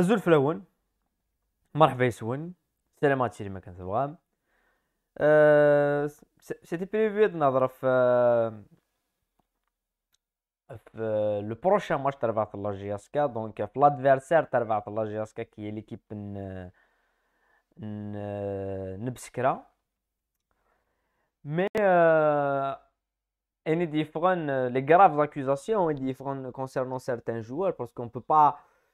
Bonjour Floren, bonjour Vaisouen, salut à tous les mecs en ce moment. Ça t'apprécie d'un autre. Le prochain match de la GSK, donc l'adversaire de la GSK, qui est l'équipe de Nibskra. Mais les graves accusations concernant certains joueurs, parce qu'on ne peut pas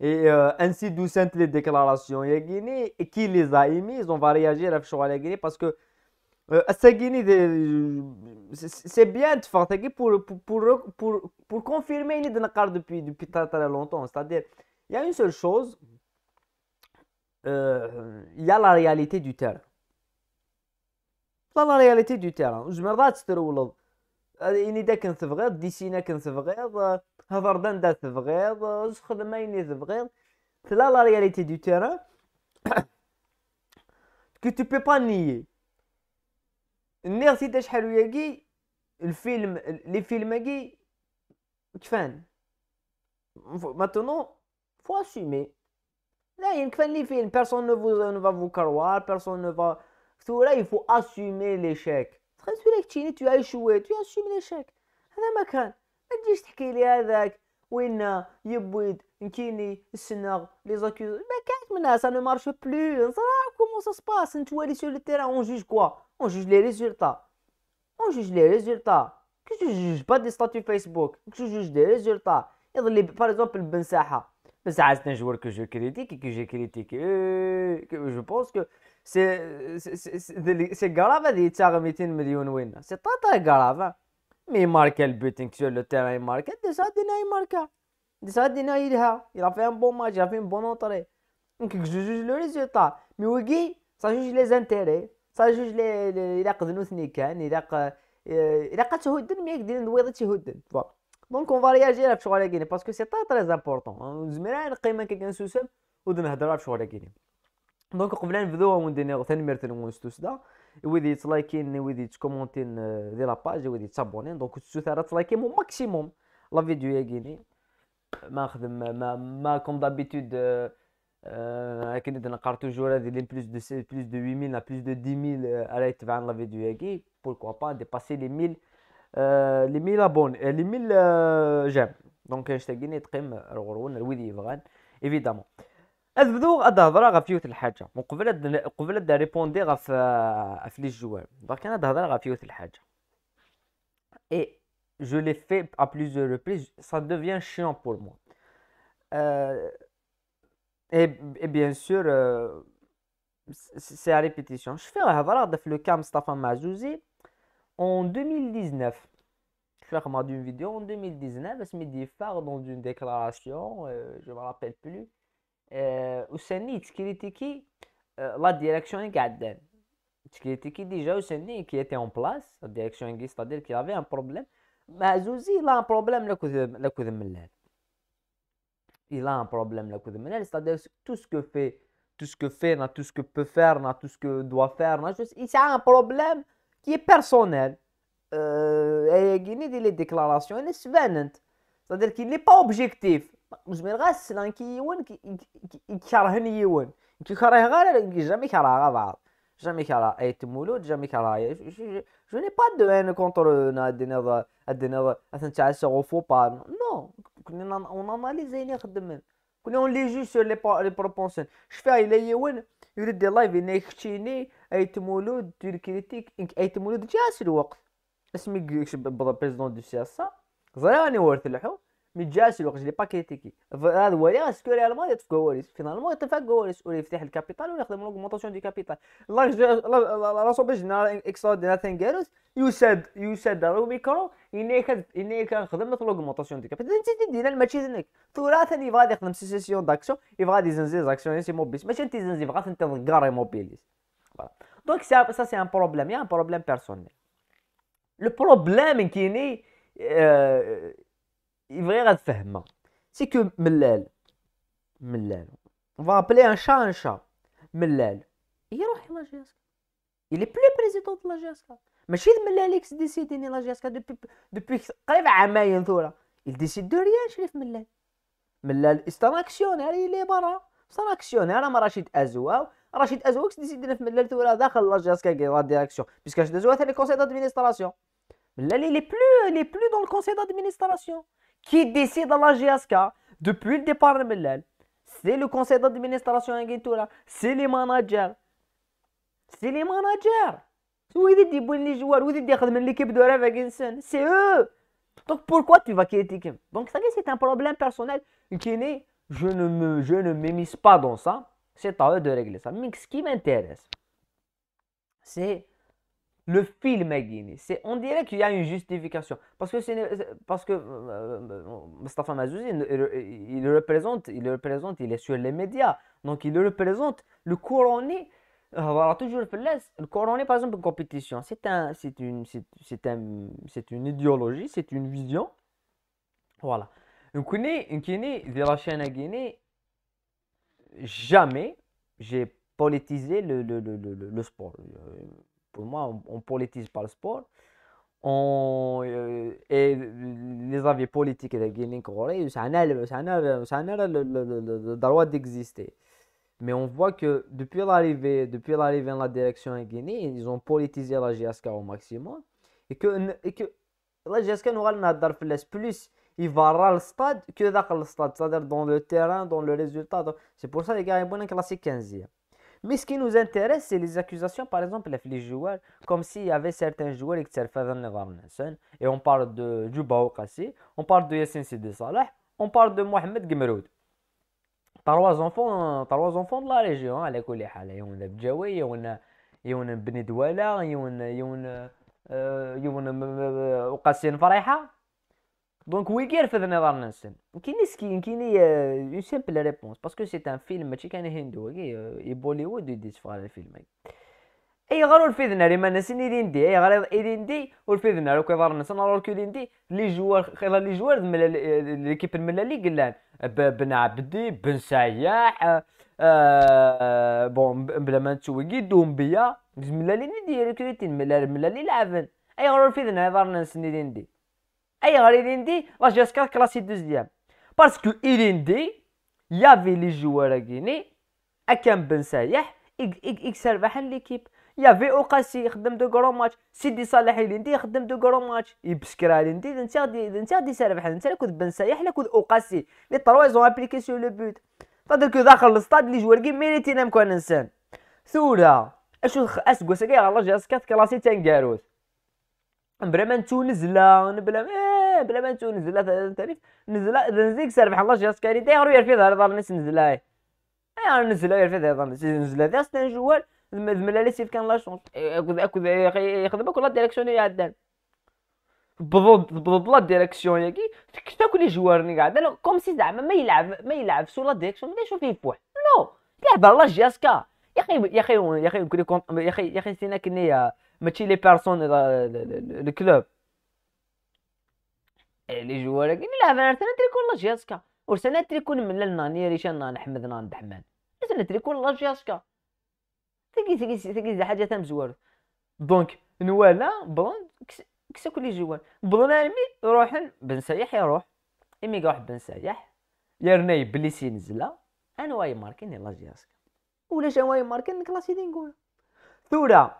Et euh, ainsi d'où sont les déclarations et qui les a émises. On va réagir à la Guinée parce que euh, c'est bien de faire pour, pour, pour, pour, pour confirmer une de depuis, depuis très, très longtemps. C'est-à-dire, il y a une seule chose euh, il y a la réalité du terrain. C'est la réalité du terrain. Je me c'est vrai, la réalité du terrain, que tu peux pas nier. merci le film, les films Maintenant, il faut assumer. personne ne va vous croire, personne ne va... il faut assumer l'échec. تخلصوا تو تشيني تو تعيشوا من شاك هذا ما كان ما تجيش تحكي لي هذاك وين يبويد نكيني السناغ لي زاكيوز ما كانت من سا نو مارش بلو نصرا كومون سا سباس نتوالي سور لو تيران اون جوج كوا اون جوج لي ريزولتا اون جوج لي ريزولتا كي جوج با دي ستاتيو فيسبوك كي جوج لي ريزولتا يضلي باغ اكزومبل بن ساحه بس عاد نجور كو جو كريتيك كو جو كريتيك جو بونس كو سي سي غراف هذه تاع 200 مليون وين سي طاطا غراف مي ماركا البوتينغ سور لو تيراي ماركا دي سا ناي ماركا دي سا ناي لها يلا في ان بون ماتش في ان بون اونطري دونك جوج لو ريزولتا مي وكي سا جوج لي زانتيري سا جوج لي الى قد ثني كان الا الى قد تهدن مي يقدر نويض تهدن فوالا دونك اون فارياجي على شغل كيني باسكو سي طري تري امبورطون نزمر القيمه كي كان كنسوسم ودنهضر على شغل كيني Donc, je vais vous donner un petit peu de temps pour vous. Vous pouvez liker commenter la page et vous pouvez vous abonner. Donc, vous pouvez liker au maximum la vidéo. Je comme d'habitude, je suis toujours à plus de 8000 à plus de 10 000. Pourquoi pas dépasser les 1000 abonnés et les 1000 j'aime. Donc, je vais vous donner un Évidemment et je l'ai fait à plusieurs reprises ça devient chiant pour moi euh, et, bien sûr euh, c'est à répétition je fais avoir de le cam Mustafa Mazouzi en 2019 Je d'une vidéo en 2019, ce midi met dans une déclaration, euh, je ne me rappelle plus u senni a critiqué la a gaddan. Il ki dija u senni qui était en place, la direksyoni gista qu'il avait un problème. problem, ma un la un problem la de millen. Il a un problème, le coup de c'est-à-dire tout ce que fait, tout ce que fait, tout ce que peut faire, tout ce que doit faire. il a un problème qui est personnel. et il y dit des déclarations, il est C'est-à-dire qu'il n'est pas objectif. ما زمير غا السلان كي يون كيكرهن يون كيكره غير جامي كره بعض جامي كره اي تمولود جامي كره جو ني با دو ان كونتر نادينا ادينا اثنتعس غوفو با نو كنا اون اناليزي ني خدمن كنا اون لي جو سور لي بروبونسيون شفا الا يون يرد لايف اني كتشيني اي تمولود دير كريتيك انك اي تمولود جاس الوقت اسمي بريزيدون دو سياسه زراني ورث الحو من جاش الوقت لي با كريتيكي هذا هو اللي اسكو ريالمون يطفى كواليس فينالمون يطفى كواليس ولا يفتح الكابيتال ولا يخدم لوغمونطاسيون دي كابيتال لا سوبر جينيرال اكسترا ثانكيروس يساد يساد دارو ميكرو اني كد اني كنخدم في لوغمونطاسيون دي كابيتال انت دينا الماتشي ديالك ثلاثا يبغى غادي يخدم سيسيون داكسيون يبغى غادي يزنزي زاكسيون سي موبيليس ماشي انت زنزي بغات انت كاري موبيليس دونك سا سا سي ان بروبليم يا ان بروبليم بيرسونيل لو بروبليم كيني آه، غير فهمها سي كو ملال ملال فابلي ان شا ان شا ملال يروح لا جي اس كا الي بلو بريزيدون دو لا جي اس كا ماشي الملال اكس ديسيدي ني لا جي اس كا دوبي دوبي قريب عامين ثورا il décide de rien شريف ملال ملال استراكسيونير اللي برا استراكسيونير اما رشيد ازواو رشيد ازواو اكس ديسيدي في ملال ثورا داخل لا جي اس كا لا ديريكسيون بيسكو رشيد تاع لي كونسي دادمينستراسيون ملال لي بلو لي بلو دون الكونسي دادمينستراسيون qui décide dans la GSK depuis le départ de Mellel, C'est le conseil d'administration c'est les managers. C'est les managers. vous avez يبون لي vous وين يدي de l'équipe de راف Ginson. C'est eux. Donc pourquoi tu vas critiquer Donc ça c'est un problème personnel qui je ne je ne m'émise pas dans ça. C'est à eux de régler ça. Mais ce qui m'intéresse, c'est le film Guinée. C'est, on dirait qu'il y a une justification. Parce que, c'est, parce que euh, Mazouzi, il, représente, il représente, il est sur les médias. Donc il représente le couronné. Euh, voilà, toujours le couronné, par exemple, en compétition. C'est, un, c'est, une, c'est, une idéologie, c'est une vision. Voilà. Une Guinée, une de la Guinée, jamais j'ai politisé le, le, le sport. Euh, pour moi, on, politise par le sport. On, euh, et les avis politiques de Guinée ça a le droit d'exister. Mais on voit que depuis l'arrivée, depuis l'arrivée de la direction à Guinée, ils ont politisé la GSK au maximum. Et que, et que la GSK nous a plus il va le stade que dans le stade, c'est-à-dire dans le terrain, dans le résultat. C'est pour ça que les gars, ils ont classés 15e. Mais ce qui nous intéresse, c'est les accusations, par exemple, les joueurs, comme s'il y avait certains joueurs qui dans servent Et on parle de Juba Oukassi, on parle de Yassine Sidi Salah, on parle de Mohamed Gmeroud. Trois enfants, trois enfants de la région, à la a Bjawi, on a on a Benidwala, on a on a on دونك وي كيرفض نظرنا نسن كيني سكين كيني اون سيمبل ريبونس باسكو سي ان فيلم ماشي كان هندو اي بوليوود يدي تفغار الفيلم اي غارو الفيدنا ريما نسن ايدين دي اي غارو ايدين دي والفيدنا لو كي ضار نسن لو كي دي لي جوار خير لي جوار ليكيب من لي قلان بن عبدي بن سياح بون بلا ما نتوكي دومبيا لي ديال كريتين من لي يلعبن اي غارو الفيدنا يضرنا نسن ايدين دي ايغار ايليندي لا جيسكار كلاسي دوزيام باسكو ايليندي يافي لي جوار كيني اكام بن سايح اك بحال ليكيب يافي قاسي يخدم دو كرو ماتش سيدي صالح ايليندي يخدم دو كرو ماتش يبسكرا ايليندي انت غادي انت غادي يسربح انت لا كود بن سايح لا كود قاسي لي تروا زون ابليكي سو لو بوت فدرك داخل الستاد لي جوار كي ميريتينا كون انسان ثورة اشو اسكو سكاي على جاسكات كلاسي تانكاروث بلا ما نتونزلا بلا ما إيه، بلا ما نتونزلا تعرف نزلا اذا رنزيك سربح الله جاس كاري تيهرو يرفض هذا الناس نزلا اي إيه، نزلا يرفض هذا الناس نزلا ذا ستان جوال لي سيف كان لا شونس إيه، اكو اكو يخدمك ولا ديريكسيون يا عدان بضد لا ديريكسيون ياكي تاكل لي جوارني قاعد انا كوم سي زعما ما يلعب ما يلعب سو لا ديريكسيون بدا يشوف فيه بوح نو يلعب لا جاسكا يا اخي يا اخي يا اخي يا اخي يا اخي سينا كني ماشي لي بيرسون الكلوب إيه، لي جوار كي لا انا ارسلت تريكون والله جياسكا ارسنال تريكون من لنا ريشان نحمد نان دحمان ارسلت تريكون والله جياسكا تقي تقي تكي حاجه تام زوار دونك نوالا بلون كسا كل جوار بلون ارمي روح بن سياح يروح امي يروح بن سياح يرني بلي سي نزله انا واي ماركين لا جياسكا ولا جا واي ماركين كلاسي دي نقول ثورة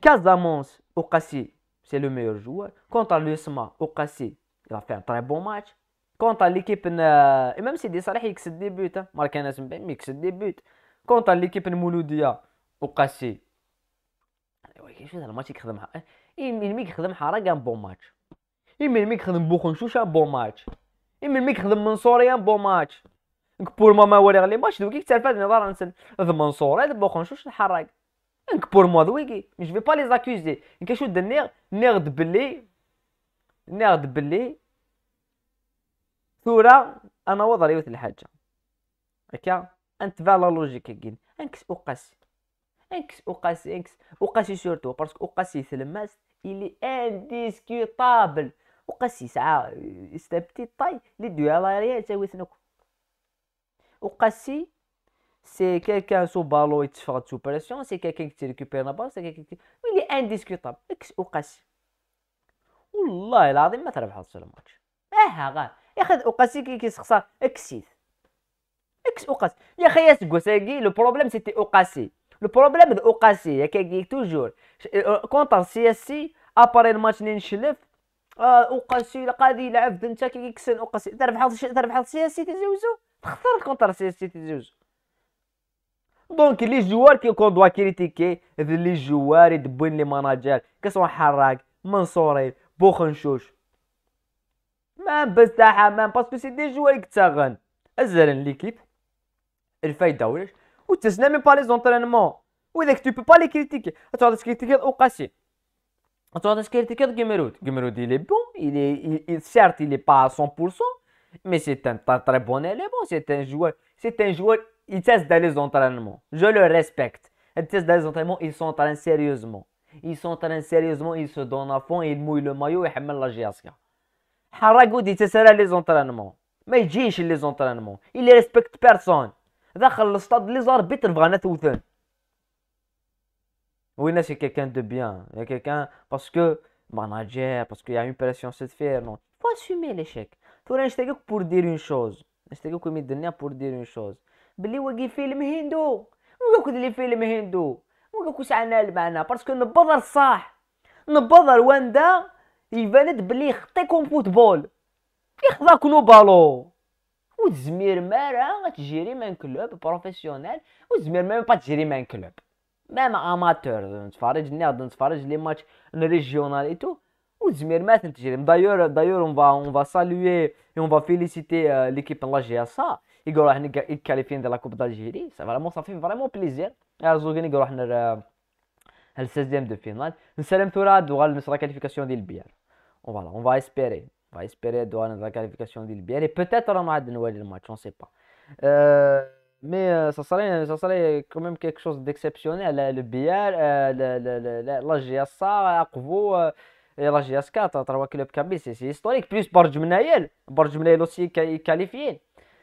Casamance, Okassi, c'est le meilleur joueur. Quant à l'USMA, Okassi, il a fait un très bon match. Quant à l'équipe, euh, et même si Salah il des buts, hein. Marcanas Mbembe il des buts. Quant à l'équipe Mouloudia, Okassi, كيفاش هذا الماتش يخدمها إيمين ميك يخدمها راه كان بون ماتش إيمين ميك يخدم بوخنشوشة بون ماتش إيمين ميك يخدم منصوري بون ماتش كبور ماما وري غلي ماتش دوكي تالفات نظر نسن ذ منصوري ذ بوخنشوش الحراق بور نكبر دويكي مي جو في با لي زاكوزي كنشد النير نرد بلي نرد بلي ثورا انا وضري وث الحاجة هكا انتبع لا لوجيك كين انكس اوقاسي انكس اوقاسي انكس اوقاسي سورتو باسكو اوقاسي ثلماس الي انديسكوتابل وقاسي ساعة ستا بتيت طاي لي دو لا ريال تاوي ثنوك وقاسي سي كيلكان سو بالو يتفغد سو بريسيون سي كيلكان كي تيريكوبير لا بال سي كيلكان كي ويلي انديسكوتابل وقاسي والله العظيم ما تربح هذا الماتش اها غا ياخذ اوقاسي كي كيسخسر اكسيت اكس اوقاسي يا خيا سكوساكي لو بروبليم سيتي اوقاسي لو بروبليم اوقاسي يا كيكي توجور كونتر سياسي اباري الماتش اللي نشلف اوقاسي قادي يلعب بنتا كيكسن قاسي تربح تربح سياسي تزوزو تخسر الكونتر سياسي تزوزو دونك لي جوار كي كون دوا كريتيكي لي جوار يدبين لي ماناجير كسوا حراق منصوري بوخنشوش ما بس تاعها ما باسكو سي دي جوار كتاغن ازرن ليكيب الفايده ولاش وتسنا مي با لي زونترينمون واذاك تو بو با لي كريتيكي تقعد تكريتيكي اوقاسي تقعد تكريتيكي جيميرود جيميرود الي بون الي سيرت الي با 100% مي سي ان تري بون اليمون سي ان جوار سي ان جوار Ils testent d'aller aux entraînements. Je le respecte. Ils testent d'aller aux entraînements, ils s'entraînent sérieusement. Ils s'entraînent sérieusement, ils se donnent à fond, ils mouillent le maillot et hamel la GSK. Haragoud, il dans les entraînements. Mais il chez les entraînements. Il ne respecte personne. le stade, les arbitres, Oui, c'est quelqu'un de bien. Il y a quelqu'un parce que manager, parce qu'il y a une pression à se faire. il faut assumer l'échec. Tu vois, pas pour dire une chose. Je pour dire une chose. بلي واقي فيلم هندو وقاك لي فيلم هندو وقاك واش عنا معنا باسكو نبضر صح نبضر واندا يبانت بلي خطيكم فوتبول يخضاكنو بالو وتزمير راه تجيري من كلوب بروفيسيونيل وتزمير ما با تجيري من كلوب ميم اماتور نتفرج نقد نتفرج لي ماتش ريجيونال اي تو وتزمير ما تنتجري دايور دايور اون فا اون فا سالوي اون فا فيليسيتي ليكيب لا جي Il vont être qualifié dans la coupe d'Algérie, ça vraiment ça fait vraiment plaisir Il est qu'ils vont être 16 seizième de finale nous serons toujours dans la qualification de on on va espérer on va espérer dans la qualification d'Irlande et peut-être qu'on le match de le match on ne sait pas euh, mais euh, ça serait quand même quelque chose d'exceptionnel euh, le Br la le le la GSA, la Gerska trois c'est historique plus Borjumnel Borjumnel aussi qui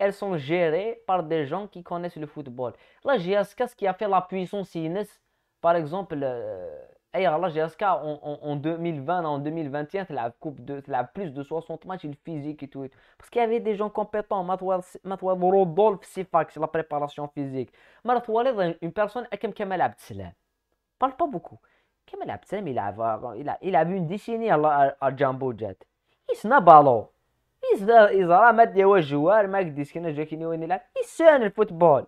elles sont gérées par des gens qui connaissent le football. La GSK, ce qui a fait la puissance Inès, par exemple, euh, la GSK en, 2020, en 2021, la coupe de la plus de 60 matchs, il physique et tout, Parce qu'il y avait des gens compétents. Matoual Rodolphe Sifax, la préparation physique. Matoual une personne eh, comme Kamal Abdeslam. Parle pas beaucoup. Kamal Abdeslam, il a, il a, vu une décennie à, à, Jumbo Jet. Il s'en a راه ما هو الجوار ما قديس كنا جاي كيني وين يلعب يسان الفوتبول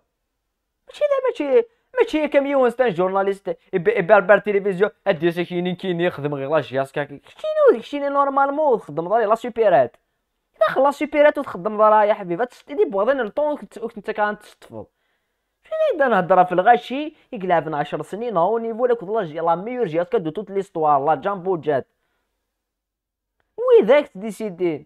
ماشي لا ماشي ماشي كم يوم ستان جورناليست باربار تلفزيون اديس كيني كيني يخدم غير لا جياس كاك شتيني شتيني نورمالمون تخدم داري لا سوبيرات اذا خلا سوبيرات وتخدم دارها يا حبيبي تستدي بوغدين الطون كنت كانت تستفض فين نهضر في الغاشي يقلع من 10 سنين هاو نيفو لك لا ميور جياس دو توت ليستوار لا جامبو جات وي ذاك تديسيدين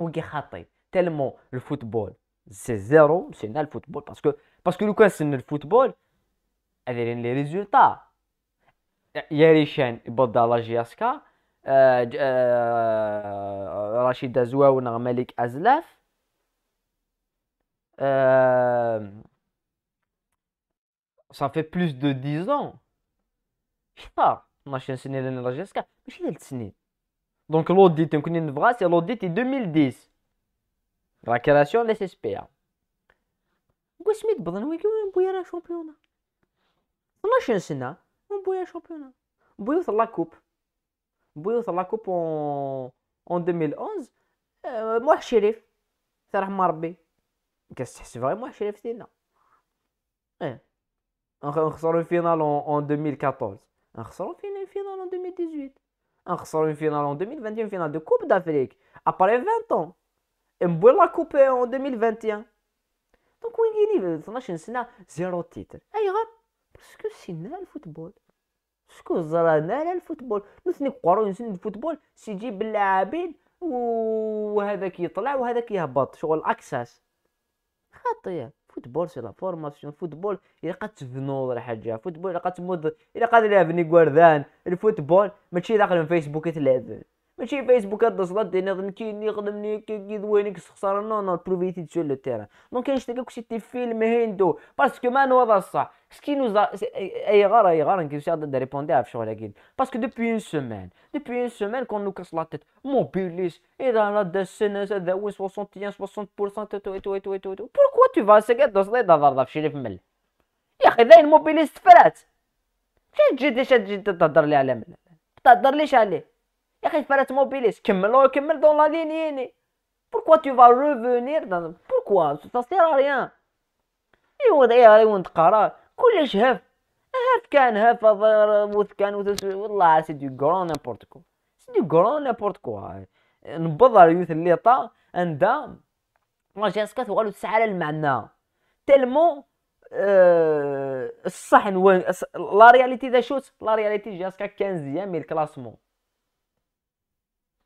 ou Tellement le football, c'est zéro, c'est le football. Parce que, parce que le c'est le football, elle a les résultats. Il y a les chaînes, la GSK Rachid Azoua ou Narmelik Azlaf. Ça fait plus de 10 ans. Je sais pas, ma chaîne, c'est la GSK Mais je suis le donc l'audit, on connaît une vraie, c'est 2010. La création de l'SSPA. Gosmith, bon, oui, oui, on bouillait un championnat. On a chez un Sénat, on bouillait un championnat. On bouillait la coupe. On bouillait la coupe en, 2011. Moi, shérif, ça a marbé. Qu'est-ce que c'est vrai, moi, shérif, c'est non. Hein. On ressort le final en 2014. On ressort le final en 2018. نخسروا فينال اون 2021 فينال دو كوب دافريك ابري 20 طون نبوي لا كوب اون 2021 دونك وين كاينين 12 سنه زيرو تيتر ايغر باسكو سينا الفوتبول شكون زرانا الفوتبول نثني قرو سن الفوتبول سي سيجي باللاعبين وهذاك يطلع وهذاك يهبط شغل اكساس خطير فوتبول سي لا فورماسيون فوتبول الا ولا الحاجه فوتبول الا قتمود الا قد لعبني نيكواردان الفوتبول ماشي داخل فيسبوك يتلعب ماشي فيسبوك هاد صلاد دينا نظن كيني يخدمني كي دوينك خسارة نو نو بروفيتي سو لو تيران دونك اش تلقاك سيتي فيلم هندو باسكو ما نوضا صح سكينو اي غار اي غار كي سياد دا ريبوندي في شغل اكيد باسكو دوبوي اون سومان دوبوي اون سومان كون نو كاس لا تيت موبيليس اي لا دا سنة هذا وين 61 بورسون تو تو تو تو تو بوركوا تو فا سكاد دوس لي دار دار في شريف مل يا اخي ذاين موبيليس فرات شنو تجي تجي تهضر لي على مل تهضر ليش عليه يا اخي موبيليس كمل كمل دون لا لينيني بوركوا تو فا روفونير بوركوا سا سير ريان ايوا داير ايوا قرا كلش هاف هاف كان هاف وث كان والله سي دو غران نيمبورت كو سي دو غران نيمبورت كو نبض على يوث اللي طا اندام ماجيسكا وقالوا تسعى على المعنى تلمو أه الصح نوان لا رياليتي ذا شوت لا رياليتي جاسكا كانزيا مي الكلاسمون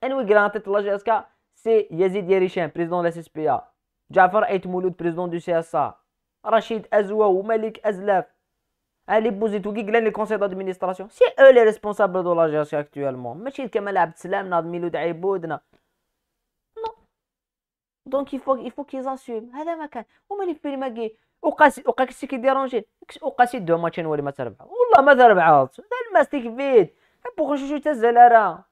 انوي غرانتي تلا جي اسكا سي يزيد ياريشان بريزيدون لا سي بي ا جعفر ايت مولود بريزيدون دو سي اس ا رشيد ازوا وملك ازلاف علي بوزيتو كي قال لي كونسي دادمينستراسيون سي او لي ريسبونسابل دو لا جي اس اكتويلمون ماشي كما لعب سلام ناض ميلود عيبودنا نو دونك يفو يفو كي زاسوم هذا ما كان هما لي في الماكي وقاسي وقاسي كي ديرونجي وقاسي دو ماتشين ولي ما تربح والله ما تربحات ذا الماستيك فيت بوغ جوجو تهز على راه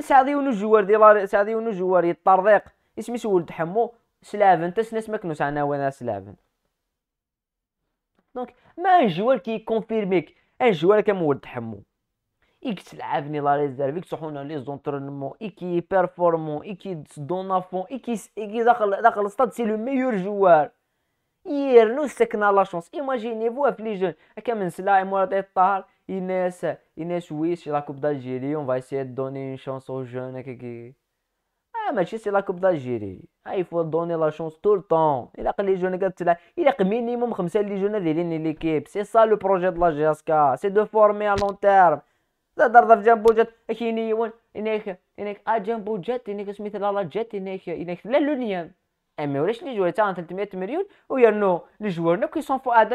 سعدي ونو جوار ديال سعدي ونو جوار يطرضيق اسمي ولد حمو سلافن تا سناس ما كنوش عنا وانا سلافن دونك ما ان جوار كي كونفيرميك ان جوار كان ولد حمو اكس لعبني لا ريزيرف اكس حونا لي زونترينمون اكي بيرفورمون اكي دونا فون اكي اكي داخل داخل الستاد سي لو ميور جوار نو سكنا لا شونس ايماجيني فوا في لي جون هكا سلايم ولا طاهر Inès, oui, c'est la Coupe d'Algérie, on va essayer de donner une Chance aux jeunes que Ah, mais c'est la donner d'Algérie da Giri. Aí La Chance tout le temps, il a que Il y a que minimum 5 ali Jona l'équipe C'est ça le projet de la GSK. C'est de former à long terme. Ça a da Jean Budget. Aqui un. a un Budget, inek smith la la jet, inek, inek, la lunia. Eh, mais où est-ce les joueurs sont en 300 millions? Ou il non? Les joueurs, qui sont fous, la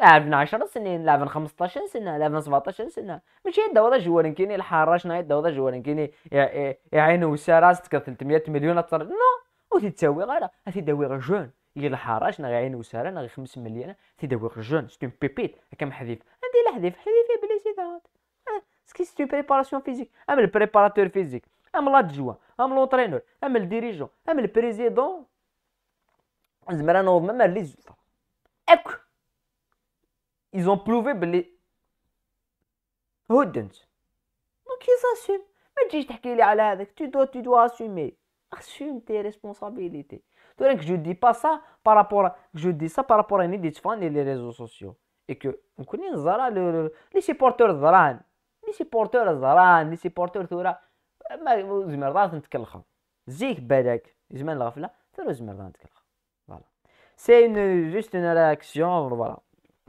لاعبنا 10 سنين لاعبنا 15 سنه لاعبنا 17 سنه ماشي هذا دورة جوارين كيني شنو هذا دورة جوارين كيني يعين وساراس تكا 300 مليون تصر نو و تتساوي غير داوي غير جون الحاره شنو غير عين وسارا غير 5 مليون داوي غير جون ستون بيبيت كم حذيف عندي لا حذيف بلي سي دهات أه، سكي ستون بريباراسيون فيزيك ام البريباراتور فيزيك ام لا لادجوا ام لونترينور ام الديريجون ام البريزيدون زعما انا نوض ما لي زوطه ils ont prouvé que ben, les Hoodens. Donc ils assument. Mais dis que tu es avec tu dois, tu dois assumer. Assume tes responsabilités. Donc je dis pas ça par rapport que je dis ça par rapport à les fans et les réseaux sociaux. Et que, on connaît Zara, le, le, les supporters Zara, les supporters Zara, les supporters Zara, vous me rendez compte qu'elle Zik Bedek, je me rends compte là, vous me rendez compte Voilà. C'est juste une réaction, voilà.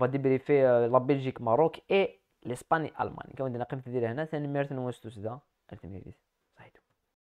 فا ديبريفي آه، لا بلجيك ماروك اي لاسباني المانيا كون درنا قيمه تدير هنا ثاني ميرتن وستوس دا 2030